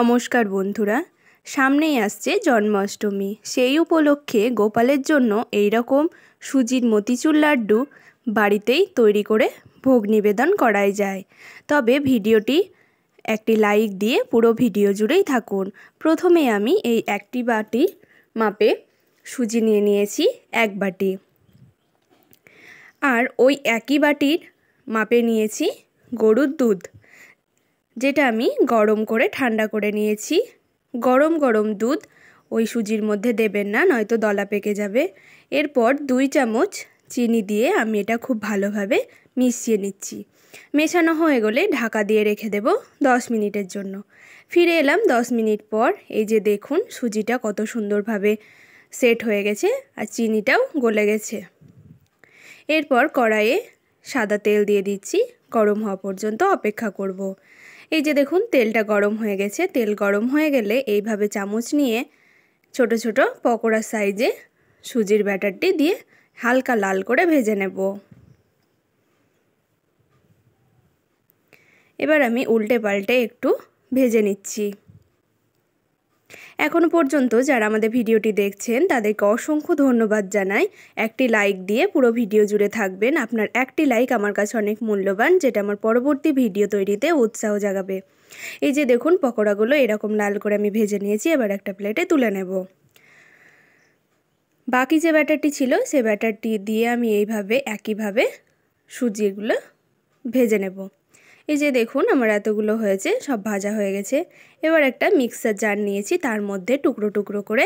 নমস্কার বন্ধুরা সামনেই আসছে জন্মাষ্টমী সেই উপলক্ষে গোপালের জন্য এই রকম সুজির মতিচুর লাড্ডু বাড়িতেই তৈরি করে ভোগ নিবেদন করাই যায় তবে ভিডিওটি একটি লাইক দিয়ে পুরো ভিডিও জুড়েই থাকুন প্রথমে আমি এই একটি বাটি মাপে সুজি নিয়ে নিয়েছি এক বাটি আর ওই একই বাটির মাপে নিয়েছি গরুর দুধ যেটা আমি গরম করে ঠান্ডা করে নিয়েছি গরম গরম দুধ ওই সুজির মধ্যে দেবেন না নয়তো দলা পেকে যাবে এরপর দুই চামচ চিনি দিয়ে আমি এটা খুব ভালোভাবে মিশিয়ে নিচ্ছি মেশানো হয়ে গেলে ঢাকা দিয়ে রেখে দেব দশ মিনিটের জন্য ফিরে এলাম দশ মিনিট পর এই যে দেখুন সুজিটা কত সুন্দরভাবে সেট হয়ে গেছে আর চিনিটাও গলে গেছে এরপর কড়াইয়ে সাদা তেল দিয়ে দিচ্ছি গরম হওয়া পর্যন্ত অপেক্ষা করব। এই যে দেখুন তেলটা গরম হয়ে গেছে তেল গরম হয়ে গেলে এইভাবে চামচ নিয়ে ছোট ছোট পকোড়া সাইজে সুজির ব্যাটারটি দিয়ে হালকা লাল করে ভেজে নেব এবার আমি উল্টে পাল্টে একটু ভেজে নিচ্ছি এখনও পর্যন্ত যারা আমাদের ভিডিওটি দেখছেন তাদেরকে অসংখ্য ধন্যবাদ জানাই একটি লাইক দিয়ে পুরো ভিডিও জুড়ে থাকবেন আপনার একটি লাইক আমার কাছে অনেক মূল্যবান যেটা আমার পরবর্তী ভিডিও তৈরিতে উৎসাহ জাগাবে এই যে দেখুন পকোড়াগুলো এরকম লাল করে আমি ভেজে নিয়েছি এবার একটা প্লেটে তুলে নেব বাকি যে ব্যাটারটি ছিল সে ব্যাটারটি দিয়ে আমি এইভাবে একইভাবে সুজিগুলো ভেজে নেব এই যে দেখুন আমার এতগুলো হয়েছে সব ভাজা হয়ে গেছে এবার একটা মিক্সার জার নিয়েছি তার মধ্যে টুকরো টুকরো করে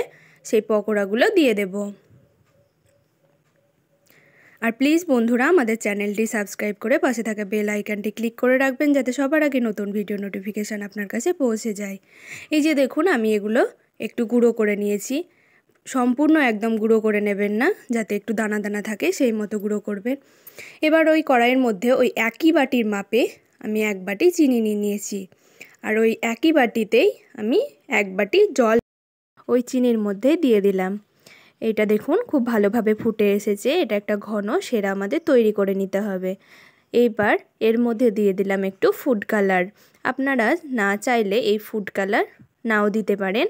সেই পকোড়াগুলো দিয়ে দেব আর প্লিজ বন্ধুরা আমাদের চ্যানেলটি সাবস্ক্রাইব করে পাশে থাকা বেল আইকনটি ক্লিক করে রাখবেন যাতে সবার আগে নতুন ভিডিও নোটিফিকেশান আপনার কাছে পৌঁছে যায় এই যে দেখুন আমি এগুলো একটু গুঁড়ো করে নিয়েছি সম্পূর্ণ একদম গুঁড়ো করে নেবেন না যাতে একটু দানা দানা থাকে সেই মতো গুঁড়ো করবেন এবার ওই কড়াইয়ের মধ্যে ওই একই বাটির মাপে আমি এক বাটি চিনি নিয়ে নিয়েছি আর ওই একই বাটিতেই আমি এক বাটি জল ওই চিনির মধ্যে দিয়ে দিলাম এটা দেখুন খুব ভালোভাবে ফুটে এসেছে এটা একটা ঘন সেরা আমাদের তৈরি করে নিতে হবে এইবার এর মধ্যে দিয়ে দিলাম একটু ফুড কালার আপনারা না চাইলে এই ফুড কালার নাও দিতে পারেন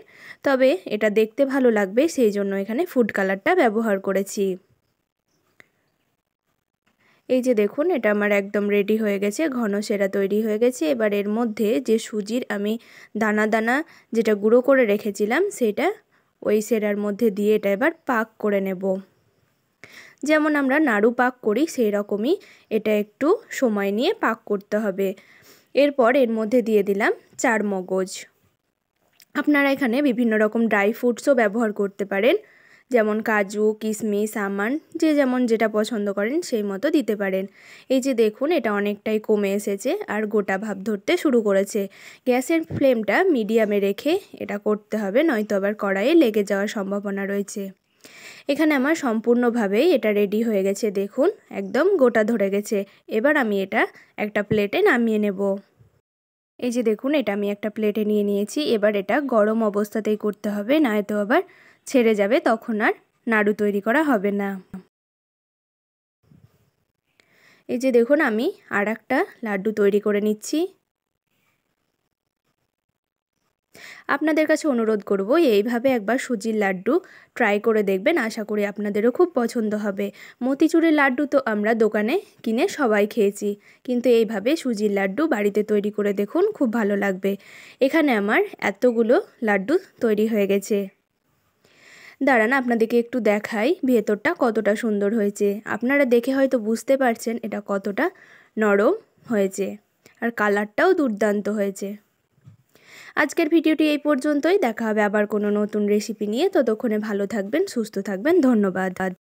তবে এটা দেখতে ভালো লাগবে সেই জন্য এখানে ফুড কালারটা ব্যবহার করেছি এই যে দেখুন এটা আমার একদম রেডি হয়ে গেছে ঘন সেরা তৈরি হয়ে গেছে এবার এর মধ্যে যে সুজির আমি দানা দানা যেটা গুঁড়ো করে রেখেছিলাম সেটা ওই সেরার মধ্যে দিয়ে এটা এবার পাক করে নেব যেমন আমরা নাড়ু পাক করি সেই রকমই এটা একটু সময় নিয়ে পাক করতে হবে এরপর এর মধ্যে দিয়ে দিলাম চার মগজ আপনারা এখানে বিভিন্ন রকম ড্রাই ফ্রুটসও ব্যবহার করতে পারেন যেমন কাজু কিশমিস আমান যে যেমন যেটা পছন্দ করেন সেই মতো দিতে পারেন এই যে দেখুন এটা অনেকটাই কমে এসেছে আর গোটা ভাব ধরতে শুরু করেছে গ্যাসের ফ্লেমটা মিডিয়ামে রেখে এটা করতে হবে নয়তো আবার কড়াইয়ে লেগে যাওয়ার সম্ভাবনা রয়েছে এখানে আমার সম্পূর্ণভাবেই এটা রেডি হয়ে গেছে দেখুন একদম গোটা ধরে গেছে এবার আমি এটা একটা প্লেটে নামিয়ে নেব এই যে দেখুন এটা আমি একটা প্লেটে নিয়ে নিয়েছি এবার এটা গরম অবস্থাতেই করতে হবে নয়তো আবার ছেড়ে যাবে তখন আর নাড়ু তৈরি করা হবে না এই যে দেখুন আমি আর একটা লাড্ডু তৈরি করে নিচ্ছি আপনাদের কাছে অনুরোধ করব এইভাবে একবার সুজির লাড্ডু ট্রাই করে দেখবেন আশা করি আপনাদেরও খুব পছন্দ হবে মতিচুরের লাড্ডু তো আমরা দোকানে কিনে সবাই খেয়েছি কিন্তু এইভাবে সুজির লাড্ডু বাড়িতে তৈরি করে দেখুন খুব ভালো লাগবে এখানে আমার এতগুলো লাড্ডু তৈরি হয়ে গেছে দাঁড়ান আপনাদেরকে একটু দেখাই ভেতরটা কতটা সুন্দর হয়েছে আপনারা দেখে হয়তো বুঝতে পারছেন এটা কতটা নরম হয়েছে আর কালারটাও দুর্দান্ত হয়েছে আজকের ভিডিওটি এই পর্যন্তই দেখা হবে আবার কোনো নতুন রেসিপি নিয়ে ততক্ষণে ভালো থাকবেন সুস্থ থাকবেন ধন্যবাদ